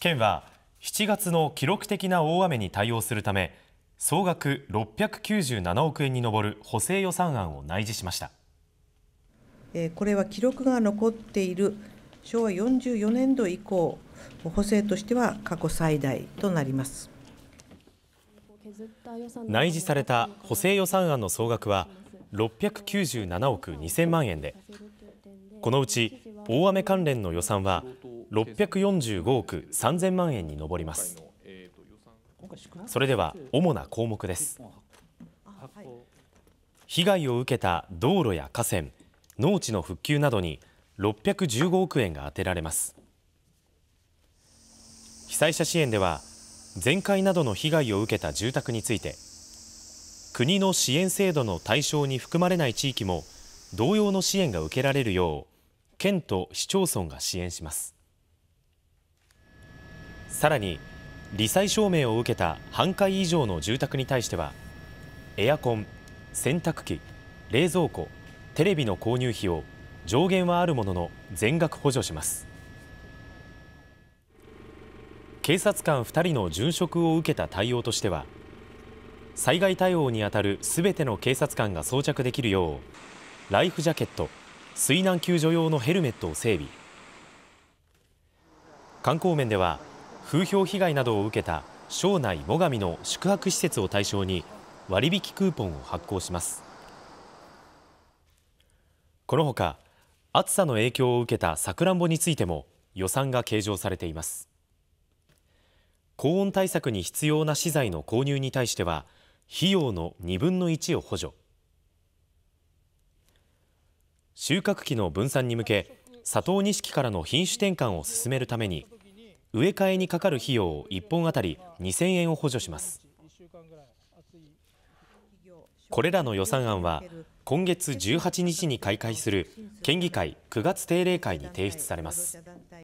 県は7月の記録的な大雨に対応するため総額697億円に上る補正予算案を内示しましたこれは記録が残っている昭和44年度以降補正としては過去最大となります内示された補正予算案の総額は697億2000万円でこのうち大雨関連の予算は645億3000万円に上ります。それでは主な項目です。被害を受けた道路や河川、農地の復旧などに615億円が充てられます。被災者支援では、全壊などの被害を受けた住宅について、国の支援制度の対象に含まれない地域も同様の支援が受けられるよう、県と市町村が支援します。さらに罹災証明を受けた半壊以上の住宅に対してはエアコン、洗濯機、冷蔵庫、テレビの購入費を上限はあるものの全額補助します警察官2人の殉職を受けた対応としては災害対応にあたるすべての警察官が装着できるようライフジャケット水難救助用のヘルメットを整備観光面では風評被害などを受けた庄内最上の宿泊施設を対象に割引クーポンを発行しますこのほか暑さの影響を受けたさくらんぼについても予算が計上されています高温対策に必要な資材の購入に対しては費用の2分の1を補助収穫期の分散に向け佐藤錦からの品種転換を進めるために植え替えにかかる費用を1本当たり2000円を補助しますこれらの予算案は今月18日に開会する県議会9月定例会に提出されます